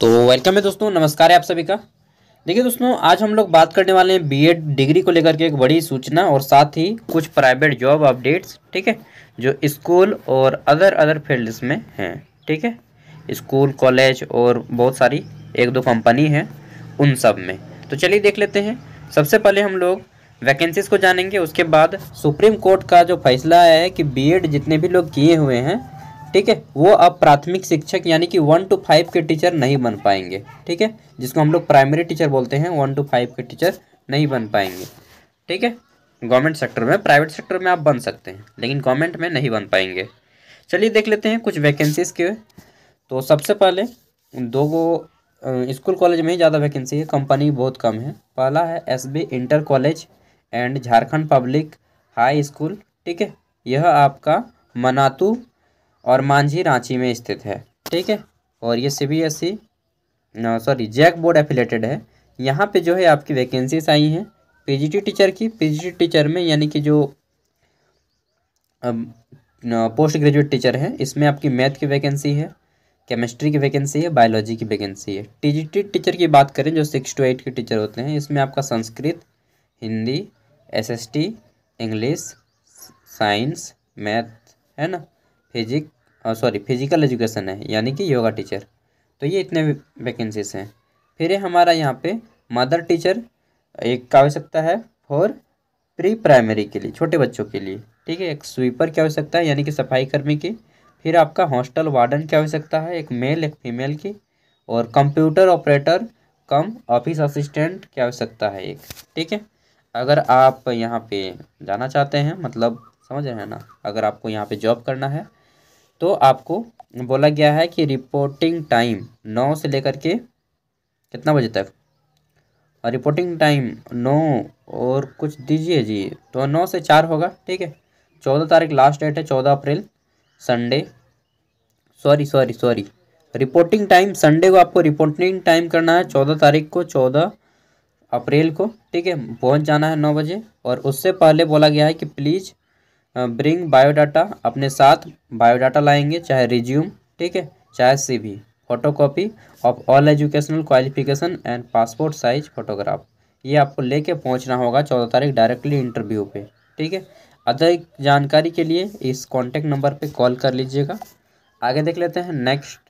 तो वेलकम है दोस्तों नमस्कार है आप सभी का देखिए दोस्तों आज हम लोग बात करने वाले हैं बीएड डिग्री को लेकर के एक बड़ी सूचना और साथ ही कुछ प्राइवेट जॉब अपडेट्स ठीक है जो स्कूल और अदर अदर फील्ड्स में हैं ठीक है स्कूल कॉलेज और बहुत सारी एक दो कंपनी हैं उन सब में तो चलिए देख लेते हैं सबसे पहले हम लोग वैकेंसीज़ को जानेंगे उसके बाद सुप्रीम कोर्ट का जो फैसला है कि बीएड जितने भी लोग किए हुए हैं ठीक है वो अब प्राथमिक शिक्षक यानी कि वन टू फाइव के टीचर नहीं बन पाएंगे ठीक है जिसको हम लोग प्राइमरी टीचर बोलते हैं वन टू फाइव के टीचर नहीं बन पाएंगे ठीक है गवर्नमेंट सेक्टर में प्राइवेट सेक्टर में आप बन सकते हैं लेकिन गवर्नमेंट में नहीं बन पाएंगे चलिए देख लेते हैं कुछ वैकेंसीज के तो सबसे पहले दो गो स्कूल कॉलेज में ही ज़्यादा वैकेंसी है कंपनी बहुत कम है पहला है S inter college and Jharkhand public high school ठीक है यह आपका मनातू और मांझी रांची में स्थित है ठीक है और ये C B S E sorry JAC board affiliated है यहाँ पे जो है आपकी वैकेंसीज आई हैं पीजीटी टीचर की पीजीटी टीचर में यानी कि जो पोस्ट ग्रेजुएट टीचर हैं इसमें आपकी मैथ की वैकेंसी है केमिस्ट्री की वैकेंसी है बायोलॉजी की वैकेंसी है टीजीटी टीचर की बात करें जो सिक्स टू एट के टीचर होते हैं इसमें आपका Sanskrit Hindi SST English science math है ना फिजिक सॉरी फिजिकल एजुकेशन है यानी कि योगा टीचर तो ये इतने वैकेंसीज हैं फिर है हमारा यहाँ पे मदर टीचर एक का सकता है फॉर प्री प्राइमरी के लिए छोटे बच्चों के लिए ठीक है एक स्वीपर क्या हो सकता है यानी कि सफाई कर्मी की फिर आपका हॉस्टल वार्डन क्या हो सकता है एक मेल एक फीमेल की और computer operator cum office assistant क्या हो सकता है एक ठीक है अगर आप यहाँ पे जाना चाहते हैं मतलब समझ रहे हैं ना अगर आपको यहाँ पे जॉब करना है तो आपको बोला गया है कि रिपोर्टिंग टाइम नौ से लेकर के कितना बजे तक और रिपोर्टिंग टाइम नौ और कुछ दीजिए जी तो नौ से चार होगा ठीक है चौदह तारीख लास्ट डेट है चौदह April Sunday sorry sorry sorry reporting time Sunday को आपको रिपोर्टिंग टाइम करना है चौदह तारीख को चौदह अप्रैल को ठीक है पहुंच जाना है नौ बजे और उससे पहले बोला गया है कि प्लीज़ ब्रिंग बायोडाटा अपने साथ बायोडाटा लाएंगे चाहे रिज्यूम ठीक है चाहे सी photo photocopy of all educational qualification and passport size photograph ये आपको लेके पहुंचना होगा चौदह तारीख डायरेक्टली इंटरव्यू पे ठीक है अधिक जानकारी के लिए इस कॉन्टेक्ट नंबर पे कॉल कर लीजिएगा आगे देख लेते हैं नेक्स्ट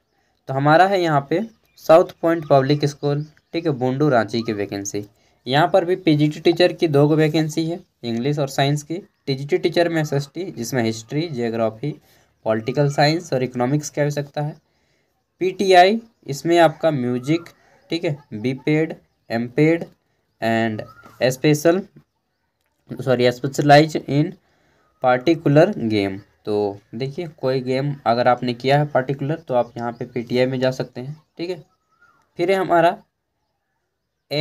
तो हमारा है यहाँ पे साउथ पॉइंट पब्लिक स्कूल ठीक है बुंडू रांची की वैकेंसी यहाँ पर भी पी टीचर की दो गो वैकेंसी है इंग्लिश और साइंस की टी टीचर में एस जिसमें हिस्ट्री जियोग्राफी पॉलिटिकल साइंस और इकोनॉमिक्स की आवश्यकता है पी इसमें आपका म्यूजिक ठीक है B PEd M PEd and special sorry specialise in particular game तो देखिए कोई गेम अगर आपने किया है पार्टिकुलर तो आप यहाँ पे पी में जा सकते हैं ठीक है फिर है हमारा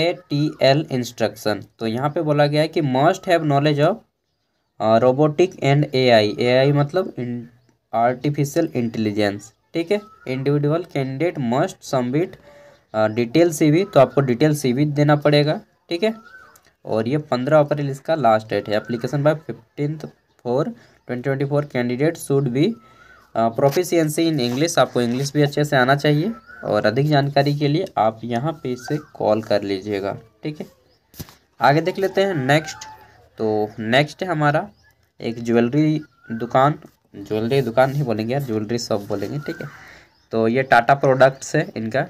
ए टी एल इंस्ट्रक्शन तो यहाँ पे बोला गया है कि must have knowledge of robotic and A I मतलब आर्टिफिशियल इंटेलिजेंस ठीक है individual candidate must submit detail CV तो आपको डिटेल सीवी देना पड़ेगा ठीक है और ये पंद्रह अप्रैल इसका लास्ट डेट है application by fifteen four twenty twenty four candidate should be proficiency in English आपको इंग्लिश भी अच्छे से आना चाहिए और अधिक जानकारी के लिए आप यहाँ पे इसे कॉल कर लीजिएगा ठीक है आगे देख लेते हैं नेक्स्ट तो नेक्स्ट है हमारा एक ज्वेलरी दुकान ज्वेलरी दुकान नहीं बोलेंगे यार ज्वेलरी शॉप बोलेंगे ठीक है तो ये टाटा प्रोडक्ट्स है इनका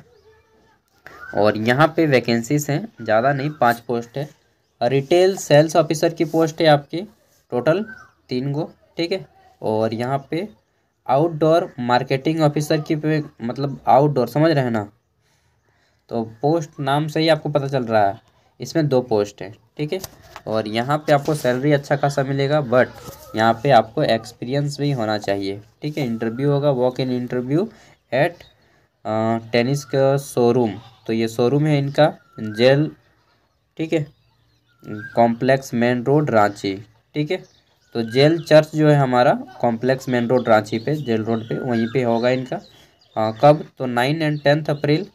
और यहाँ पे वैकेंसीज हैं ज़्यादा नहीं पांच पोस्ट है रिटेल सेल्स ऑफिसर की पोस्ट है आपकी टोटल तीन गो ठीक है और यहाँ पे आउटडोर मार्केटिंग ऑफिसर की पे मतलब आउटडोर समझ रहे हैं ना तो पोस्ट नाम से ही आपको पता चल रहा है इसमें दो पोस्ट हैं ठीक है और यहाँ पे आपको सैलरी अच्छा खासा मिलेगा बट यहाँ पे आपको एक्सपीरियंस भी होना चाहिए ठीक है इंटरव्यू होगा वॉक इन इंटरव्यू एट टेनिस का शोरूम तो ये शोरूम है इनका जेल ठीक है कॉम्प्लेक्स मेन रोड रांची ठीक है तो जेल चर्च जो है हमारा कॉम्प्लेक्स मेन रोड रांची पे जेल रोड पे वहीं पे होगा इनका आ, कब तो नाइन एंड टेंथ अप्रैल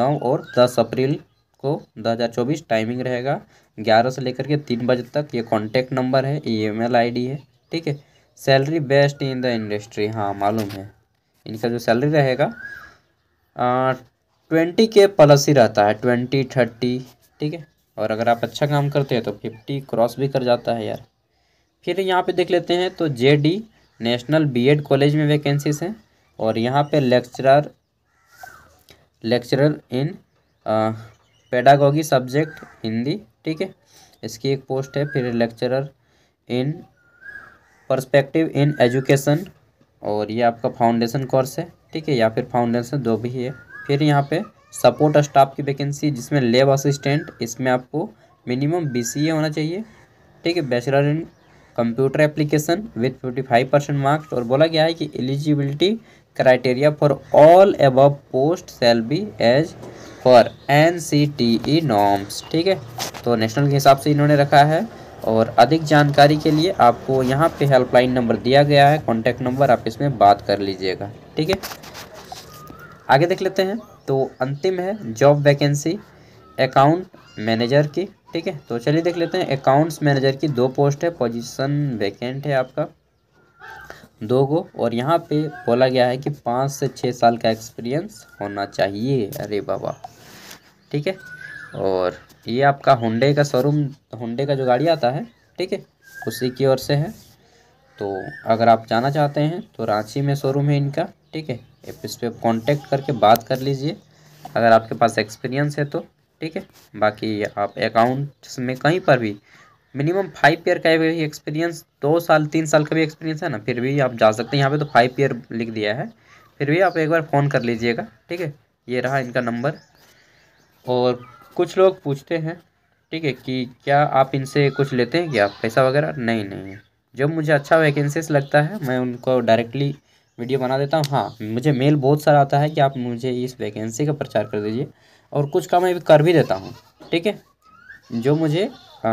नौ और दस अप्रैल को दो हज़ार चौबीस टाइमिंग रहेगा ग्यारह से लेकर के तीन बजे तक ये कॉन्टेक्ट नंबर है ई आई डी है ठीक है salary best in the industry हाँ मालूम है इनका जो सैलरी रहेगा ट्वेंटी के प्लस ही रहता है ट्वेंटी थर्टी ठीक है और अगर आप अच्छा काम करते हैं तो फिफ्टी क्रॉस भी कर जाता है यार फिर यहाँ पे देख लेते हैं तो J D national BEd college में वैकेंसीज हैं और यहाँ पे lecturer lecturer in pedagogy subject Hindi ठीक है इसकी एक पोस्ट है फिर lecturer in perspective in education और ये आपका फाउंडेशन कोर्स है ठीक है या फिर फाउंडेशन दो भी है फिर यहाँ पे सपोर्ट स्टाफ की वैकेंसी जिसमें लेब असिस्टेंट इसमें आपको मिनिमम बीसीए होना चाहिए ठीक है bachelor in computer application with fifty five percent marks और बोला गया है कि eligibility criteria for all above post shall be as for N C T E norms ठीक है तो नेशनल के हिसाब से इन्होंने रखा है और अधिक जानकारी के लिए आपको यहाँ पे हेल्पलाइन नंबर दिया गया है कॉन्टैक्ट नंबर आप इसमें बात कर लीजिएगा ठीक है आगे देख लेते हैं तो अंतिम है जॉब वैकेंसी अकाउंट मैनेजर की ठीक है तो चलिए देख लेते हैं अकाउंट्स मैनेजर की दो पोस्ट है पोजीशन वैकेंट है आपका दो गो और यहाँ पे बोला गया है कि पाँच से छः साल का एक्सपीरियंस होना चाहिए अरे बाबा ठीक है और ये आपका होंडे का शोरूम होंडे का जो गाड़ी आता है ठीक है उसी की ओर से है तो अगर आप जाना चाहते हैं तो रांची में शोरूम है इनका ठीक है इस पर कॉन्टेक्ट करके बात कर लीजिए अगर आपके पास एक्सपीरियंस है तो ठीक है बाकी आप अकाउंट्स में कहीं पर भी मिनिमम फाइव ईयर का भी एक्सपीरियंस दो साल तीन साल का भी एक्सपीरियंस है ना फिर भी आप जा सकते हैं यहाँ पे तो फाइव ईयर लिख दिया है फिर भी आप एक बार फ़ोन कर लीजिएगा ठीक है ये रहा इनका नंबर और कुछ लोग पूछते हैं ठीक है कि क्या आप इनसे कुछ लेते हैं क्या पैसा वगैरह नहीं नहीं जब मुझे अच्छा वैकेंसीज लगता है मैं उनको डायरेक्टली वीडियो बना देता हूँ हाँ मुझे मेल बहुत सारा आता है कि आप मुझे इस वैकेंसी का प्रचार कर दीजिए और कुछ का मैं कर भी देता हूँ ठीक है जो मुझे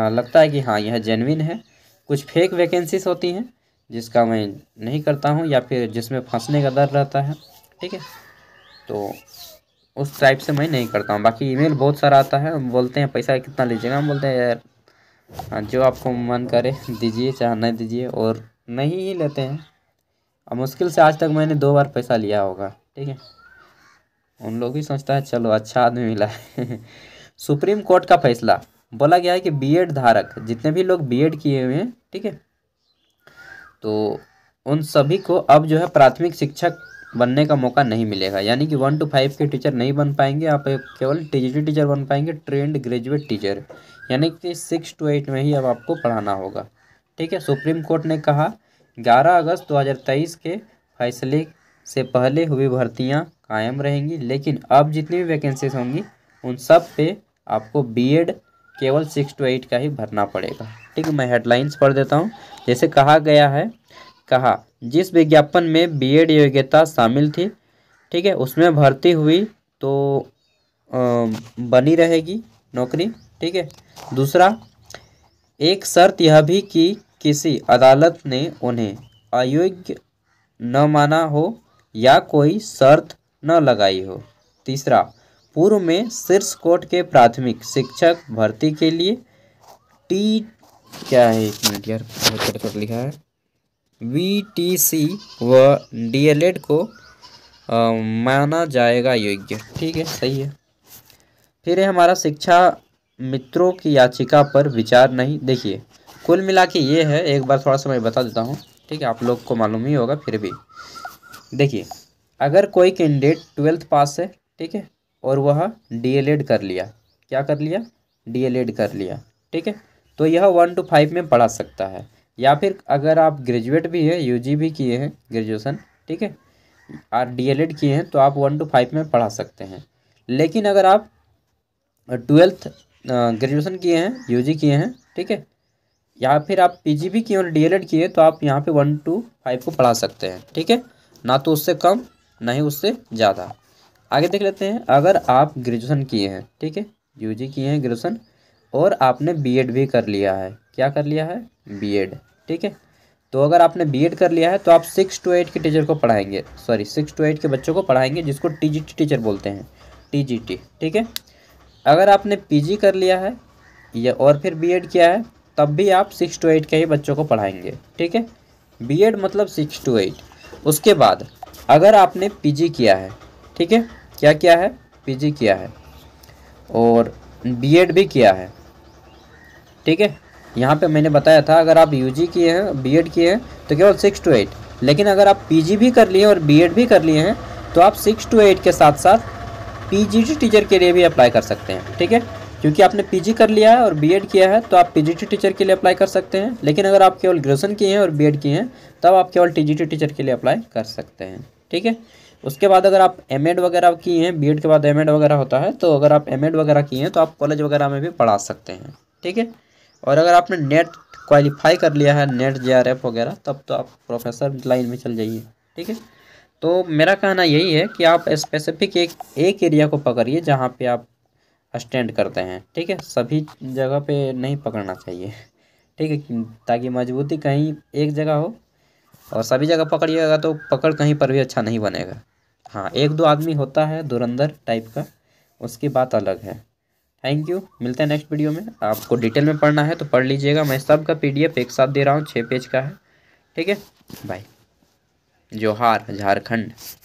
लगता है कि हाँ यह जेनविन है कुछ फेक वैकेंसीज होती हैं जिसका मैं नहीं करता हूँ या फिर जिसमें फंसने का डर रहता है ठीक है तो उस टाइप से मैं नहीं करता हूँ बाकी ईमेल बहुत सारा आता है बोलते हैं पैसा कितना लीजिएगा हम बोलते हैं यार जो आपको मन करे दीजिए चाहे नहीं दीजिए और नहीं ही लेते हैं और मुश्किल से आज तक मैंने दो बार पैसा लिया होगा ठीक है उन लोग भी सोचता है चलो अच्छा आदमी मिला है सुप्रीम कोर्ट का फैसला बोला गया है कि बीएड धारक जितने भी लोग बीएड किए हुए हैं ठीक है तो उन सभी को अब जो है प्राथमिक शिक्षक बनने का मौका नहीं मिलेगा यानी कि वन टू फाइव के टीचर नहीं बन पाएंगे आप केवल टीजीटी टीचर बन पाएंगे ट्रेंड ग्रेजुएट टीचर यानी कि सिक्स टू एट में ही अब आपको पढ़ाना होगा ठीक है सुप्रीम कोर्ट ने कहा ग्यारह अगस्त दो के फैसले से पहले हुई भर्तियाँ कायम रहेंगी लेकिन अब जितनी भी वैकेंसीज होंगी उन सब पे आपको बीएड केवल सिक्स टू एट का ही भरना पड़ेगा ठीक है मैं हेडलाइंस पढ़ देता हूँ जैसे कहा गया है कहा जिस विज्ञापन में बीएड योग्यता शामिल थी ठीक है उसमें भर्ती हुई तो आ, बनी रहेगी नौकरी ठीक है दूसरा एक शर्त यह भी कि किसी अदालत ने उन्हें अयोग्य न माना हो या कोई शर्त न लगाई हो तीसरा पूर्व में शीर्ष कोर्ट के प्राथमिक शिक्षक भर्ती के लिए टी क्या है एक मिनट यार कट कर लिखा है वी टी सी व डीएलएड को आ, माना जाएगा योग्य ठीक है सही है फिर है हमारा शिक्षा मित्रों की याचिका पर विचार नहीं देखिए कुल मिला के ये है एक बार थोड़ा सा मैं बता देता हूँ ठीक है आप लोग को मालूम ही होगा फिर भी देखिए अगर कोई कैंडिडेट ट्वेल्थ पास है ठीक है और वह डीएलएड कर लिया क्या कर लिया डीएलएड कर लिया ठीक है तो यह वन टू फाइव में पढ़ा सकता है या फिर अगर आप ग्रेजुएट भी हैं यूजी भी किए हैं ग्रेजुएसन ठीक है और डीएलएड किए हैं तो आप वन टू फाइव में पढ़ा सकते हैं लेकिन अगर आप ट्वेल्थ ग्रेजुएसन किए हैं यू किए हैं ठीक है या फिर आप जी भी किए और डी किए तो आप यहाँ पे वन टू फाइव को पढ़ा सकते हैं ठीक है ना तो उससे कम ना ही उससे ज़्यादा आगे देख लेते हैं अगर आप ग्रेजुएसन किए हैं ठीक है यू जी किए हैं ग्रेजुएसन और आपने एड भी कर लिया है क्या कर लिया है एड ठीक है तो अगर आपने एड कर लिया है तो आप सिक्स टू एट के टीचर को पढ़ाएंगे सॉरी सिक्स टू एट के बच्चों को पढ़ाएंगे जिसको टी टीचर बोलते हैं टी ठीक है अगर आपने जी कर लिया है या और फिर एड किया है तब भी आप सिक्स टू एट के ही बच्चों को पढ़ाएंगे ठीक है एड मतलब सिक्स टू एट उसके बाद अगर आपने पीजी किया है ठीक है क्या किया है पीजी किया है और बीएड भी किया है ठीक है यहाँ पे मैंने बताया था अगर आप यूजी किए हैं बीएड किए हैं तो केवल सिक्स टू एट लेकिन अगर आप पीजी भी कर लिए और बीएड भी कर लिए हैं तो आप सिक्स टू एट के साथ साथ टी टीचर के लिए भी अप्लाई कर सकते हैं ठीक है क्योंकि आपने पीजी कर लिया है और बीएड किया है तो आप टी टीचर के लिए अप्लाई कर सकते हैं लेकिन अगर आप केवल ग्रेजुएसन किए हैं और बीएड किए हैं तब आप केवल टी टीचर के लिए अप्लाई कर सकते हैं ठीक है उसके बाद अगर आप एम एड वगैरह किए हैं बी के बाद एम एड वगैरह होता है तो अगर आप एम एड वगैरह किए हैं तो आप कॉलेज वगैरह में भी पढ़ा सकते हैं ठीक है और अगर आपने नेट क्वालिफाई कर लिया है नेट जे आर एफ वगैरह तब तो आप प्रोफेसर लाइन में चल जाइए ठीक है तो मेरा कहना यही है कि आप स्पेसिफिक एक एक एरिया को पकड़िए जहाँ पे आप स्टैंड करते हैं ठीक है सभी जगह पे नहीं पकड़ना चाहिए ठीक है ताकि मजबूती कहीं एक जगह हो और सभी जगह पकड़िएगा तो पकड़ कहीं पर भी अच्छा नहीं बनेगा हाँ एक दो आदमी होता है दुरंदर टाइप का उसकी बात अलग है थैंक यू मिलते हैं नेक्स्ट वीडियो में आपको डिटेल में पढ़ना है तो पढ़ लीजिएगा मैं सब का पीडीएफ एक साथ दे रहा हूँ छः पेज का है ठीक है बाय जोहार झारखंड